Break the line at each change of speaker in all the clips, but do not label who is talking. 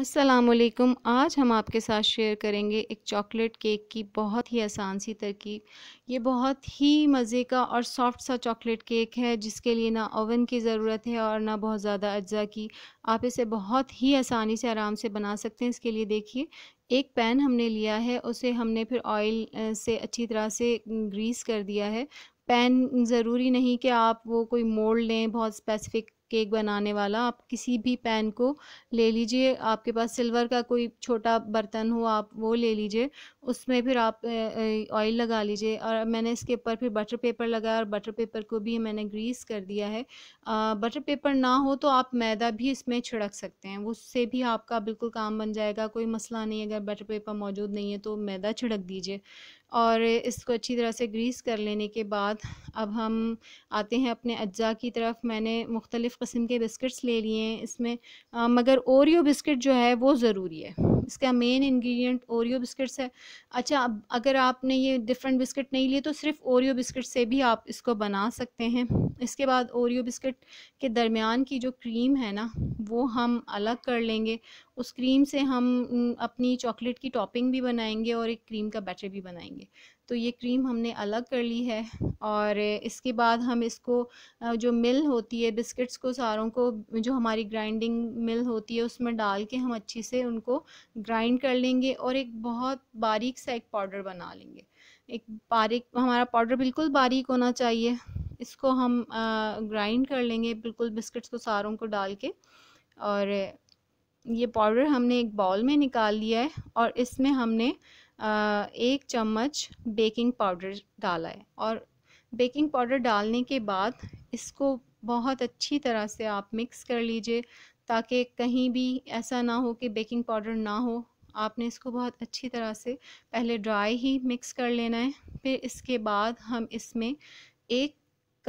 असलकुम आज हम आपके साथ शेयर करेंगे एक चॉकलेट केक की बहुत ही आसान सी तरकीब ये बहुत ही मज़े का और सॉफ्ट सा चॉकलेट केक है जिसके लिए ना ओवन की ज़रूरत है और ना बहुत ज़्यादा अज्जा की आप इसे बहुत ही आसानी से आराम से बना सकते हैं इसके लिए देखिए एक पैन हमने लिया है उसे हमने फिर ऑयल से अच्छी तरह से ग्रीस कर दिया है पैन ज़रूरी नहीं कि आप वो कोई मोल्ड लें बहुत स्पेसिफ़िक केक बनाने वाला आप किसी भी पैन को ले लीजिए आपके पास सिल्वर का कोई छोटा बर्तन हो आप वो ले लीजिए उसमें फिर आप ऑयल लगा लीजिए और मैंने इसके ऊपर फिर बटर पेपर लगाया और बटर पेपर को भी मैंने ग्रीस कर दिया है आ, बटर पेपर ना हो तो आप मैदा भी इसमें छिड़क सकते हैं उससे भी आपका बिल्कुल काम बन जाएगा कोई मसला नहीं अगर बटर पेपर मौजूद नहीं है तो मैदा छिड़क दीजिए और इसको अच्छी तरह से ग्रीस कर लेने के बाद अब हम आते हैं अपने अज्जा की तरफ मैंने मुख्तलिफ़ किस्म के बिस्किट्स ले लिए हैं इसमें आ, मगर ओरियो बिस्किट जो है वो ज़रूरी है इसका मेन इंग्रेडिएंट ओरियो बिस्किट्स है अच्छा अब अगर आपने ये डिफरेंट बिस्किट नहीं लिए तो सिर्फ ओरियो बिस्किट से भी आप इसको बना सकते हैं इसके बाद ओरियो बिस्किट के दरमियान की जो क्रीम है ना वो हम अलग कर लेंगे उस क्रीम से हम अपनी चॉकलेट की टॉपिंग भी बनाएंगे और एक क्रीम का बैटर भी बनाएंगे तो ये क्रीम हमने अलग कर ली है और इसके बाद हम इसको जो मिल होती है बिस्किट्स को सारों को जो हमारी ग्राइंडिंग मिल होती है उसमें डाल के हम अच्छे से उनको ग्राइंड कर लेंगे और एक बहुत बारीक सा एक पाउडर बना लेंगे एक बारीक हमारा पाउडर बिल्कुल बारीक होना चाहिए इसको हम ग्राइंड कर लेंगे बिल्कुल बिस्किट्स को सारों को डाल के और ये पाउडर हमने एक बाउल में निकाल लिया है और इसमें हमने एक चम्मच बेकिंग पाउडर डाला है और बेकिंग पाउडर डालने के बाद इसको बहुत अच्छी तरह से आप मिक्स कर लीजिए ताकि कहीं भी ऐसा ना हो कि बेकिंग पाउडर ना हो आपने इसको बहुत अच्छी तरह से पहले ड्राई ही मिक्स कर लेना है फिर इसके बाद हम इसमें एक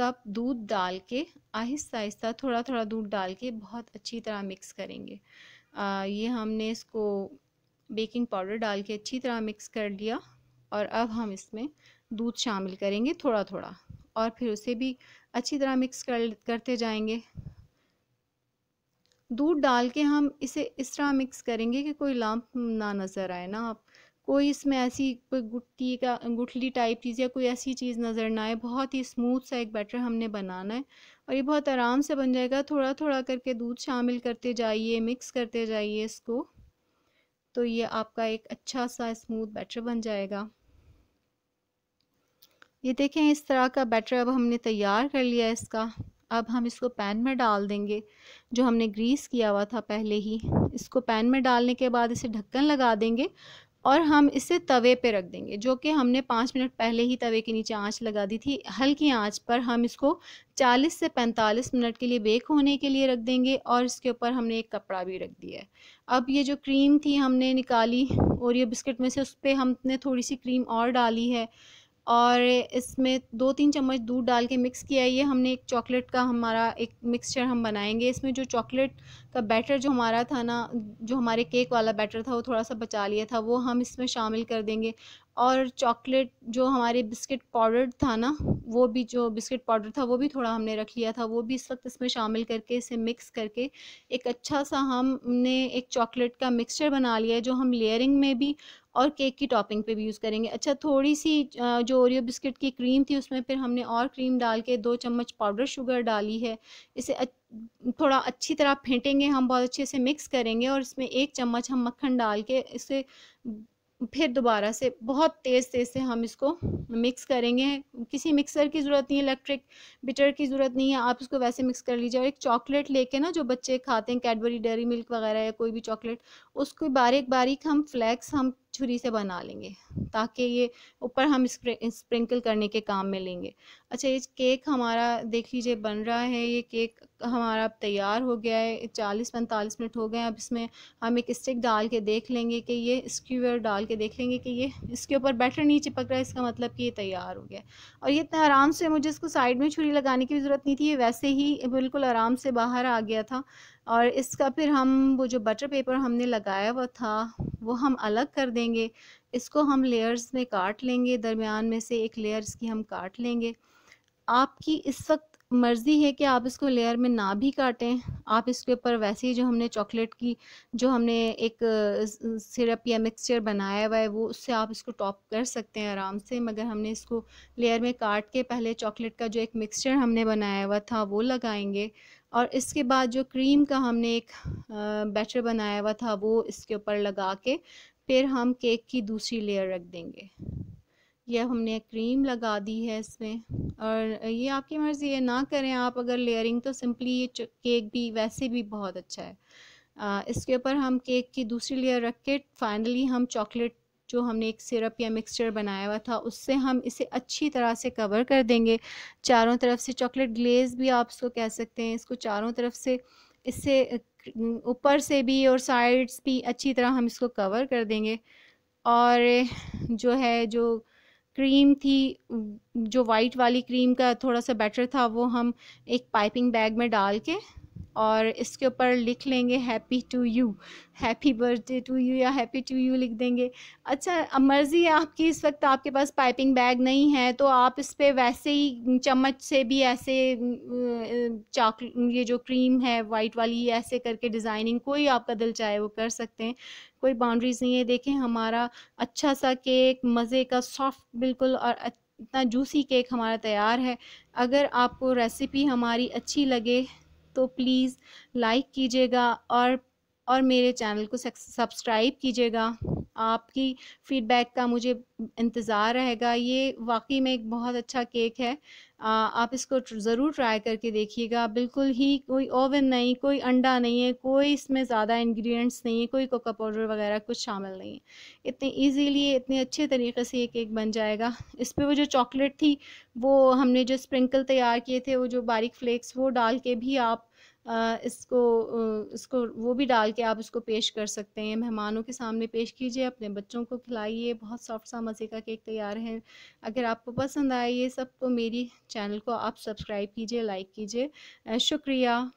कप दूध डाल के आहिस्ता आहिस्ता थोड़ा थोड़ा दूध डाल के बहुत अच्छी तरह मिक्स करेंगे आ, ये हमने इसको बेकिंग पाउडर डाल के अच्छी तरह मिक्स कर लिया और अब हम इसमें दूध शामिल करेंगे थोड़ा थोड़ा और फिर उसे भी अच्छी तरह मिक्स कर करते जाएंगे दूध डाल के हम इसे इस तरह मिक्स करेंगे कि कोई लम्प ना नज़र आए ना आप कोई इसमें ऐसी कोई गुट्टी का गुठली टाइप चीज़ या कोई ऐसी चीज़ नज़र ना आए बहुत ही स्मूथ सा एक बैटर हमने बनाना है और ये बहुत आराम से बन जाएगा थोड़ा थोड़ा करके दूध शामिल करते जाइए मिक्स करते जाइए इसको तो ये आपका एक अच्छा सा स्मूथ बैटर बन जाएगा ये देखें इस तरह का बैटर अब हमने तैयार कर लिया इसका अब हम इसको पैन में डाल देंगे जो हमने ग्रीस किया हुआ था पहले ही इसको पैन में डालने के बाद इसे ढक्कन लगा देंगे और हम इसे तवे पे रख देंगे जो कि हमने पाँच मिनट पहले ही तवे के नीचे आंच लगा दी थी हल्की आंच पर हम इसको 40 से 45 मिनट के लिए बेक होने के लिए रख देंगे और इसके ऊपर हमने एक कपड़ा भी रख दिया है अब ये जो क्रीम थी हमने निकाली और ये बिस्किट में से उस पर हमने थोड़ी सी क्रीम और डाली है और इसमें दो तीन चम्मच दूध डाल के मिक्स किया ये हमने एक चॉकलेट का हमारा एक मिक्सचर हम बनाएंगे इसमें जो चॉकलेट का बैटर जो हमारा था ना जो हमारे केक वाला बैटर था वो थोड़ा सा बचा लिया था वो हम इसमें शामिल कर देंगे और चॉकलेट जो हमारे बिस्किट पाउडर था ना वो भी जो बिस्किट पाउडर था वो भी थोड़ा हमने रख लिया था वो भी इस वक्त इसमें शामिल करके इसे मिक्स करके एक अच्छा सा हमने एक चॉकलेट का मिक्सचर बना लिया है जो हम लेयरिंग में भी और केक की टॉपिंग पे भी यूज़ करेंगे अच्छा थोड़ी सी जो ओरियो बिस्किट की क्रीम थी उसमें फिर हमने और क्रीम डाल के दो चम्मच पाउडर शुगर डाली है इसे थोड़ा अच्छी तरह फेंटेंगे हम बहुत अच्छे से मिक्स करेंगे और इसमें एक चम्मच हम मक्खन डाल के इसे फिर दोबारा से बहुत तेज़ तेज़ से हम इसको मिक्स करेंगे किसी मिक्सर की ज़रूरत नहीं है इलेक्ट्रिक बिटर की ज़रूरत नहीं है आप इसको वैसे मिक्स कर लीजिए और एक चॉकलेट लेके ना जो बच्चे खाते हैं कैडबरी डेयरी मिल्क वगैरह या कोई भी चॉकलेट उसको बारीक बारीक हम फ्लैक्स हम छुरी से बना लेंगे ताकि ये ऊपर हम स्प्रिंकल करने के काम में लेंगे अच्छा ये केक हमारा देख लीजिए बन रहा है ये केक हमारा अब तैयार हो गया है चालीस पैंतालीस मिनट हो गए अब इसमें हम एक स्टिक डाल के देख लेंगे कि ये स्क्यूअर डाल के देख लेंगे कि ये इसके ऊपर बैटर नहीं चिपक रहा है इसका मतलब कि ये तैयार हो गया और ये इतना आराम से मुझे इसको साइड में छुरी लगाने की ज़रूरत नहीं थी ये वैसे ही बिल्कुल आराम से बाहर आ गया था और इसका फिर हम वो जो बटर पेपर हमने लगाया हुआ था वो हम अलग कर देंगे इसको हम लेयर्स में काट लेंगे दरमियान में से एक लेयर्स की हम काट लेंगे आपकी इस वक्त मर्ज़ी है कि आप इसको लेयर में ना भी काटें आप इसके ऊपर वैसे ही जो हमने चॉकलेट की जो हमने एक सिरप या मिक्सचर बनाया हुआ है वो उससे आप इसको टॉप कर सकते हैं आराम से मगर हमने इसको लेयर में काट के पहले चॉकलेट का जो एक मिक्सचर हमने बनाया हुआ था वो लगाएंगे और इसके बाद जो क्रीम का हमने एक बैटर बनाया हुआ था वो इसके ऊपर लगा के फिर हम केक की दूसरी लेयर रख देंगे यह हमने क्रीम लगा दी है इसमें और ये आपकी मर्ज़ी है ना करें आप अगर लेयरिंग तो सिंपली ये केक भी वैसे भी बहुत अच्छा है आ, इसके ऊपर हम केक की दूसरी लेयर रख के फाइनली हम चॉकलेट जो हमने एक सिरप या मिक्सचर बनाया हुआ था उससे हम इसे अच्छी तरह से कवर कर देंगे चारों तरफ से चॉकलेट ग्लेज भी आप इसको कह सकते हैं इसको चारों तरफ से इससे ऊपर से भी और साइड्स भी अच्छी तरह हम इसको कवर कर देंगे और जो है जो क्रीम थी जो वाइट वाली क्रीम का थोड़ा सा बेटर था वो हम एक पाइपिंग बैग में डाल के और इसके ऊपर लिख लेंगे happy to you happy birthday to you या हैप्पी टू यू लिख देंगे अच्छा अब मर्ज़ी है आपकी इस वक्त आपके पास पाइपिंग बैग नहीं है तो आप इस पर वैसे ही चम्मच से भी ऐसे चाक ये जो क्रीम है वाइट वाली ऐसे करके डिज़ाइनिंग कोई आपका दिल चाहे वो कर सकते हैं कोई बाउंड्रीज़ नहीं है देखें हमारा अच्छा सा केक मज़े का सॉफ्ट बिल्कुल और इतना जूसी केक हमारा तैयार है अगर आपको रेसिपी हमारी अच्छी लगे तो प्लीज़ लाइक कीजिएगा और और मेरे चैनल को सब्सक्राइब कीजिएगा आपकी फ़ीडबैक का मुझे इंतज़ार रहेगा ये वाकई में एक बहुत अच्छा केक है आप इसको ज़रूर ट्राई करके देखिएगा बिल्कुल ही कोई ओवन नहीं कोई अंडा नहीं है कोई इसमें ज़्यादा इंग्रेडिएंट्स नहीं है कोई कोका पाउडर वगैरह कुछ शामिल नहीं है इतने इजीली इतने अच्छे तरीके से ये केक बन जाएगा इस पर वो जो चॉकलेट थी वो हमने जो स्प्रिंकल तैयार किए थे वो जो बारीक फ्लेक्स वो डाल के भी आप इसको इसको वो भी डाल के आप इसको पेश कर सकते हैं मेहमानों के सामने पेश कीजिए अपने बच्चों को खिलाइए बहुत सॉफ्ट सा मज़े का केक तैयार है अगर आपको पसंद आए ये सब तो मेरी चैनल को आप सब्सक्राइब कीजिए लाइक कीजिए शुक्रिया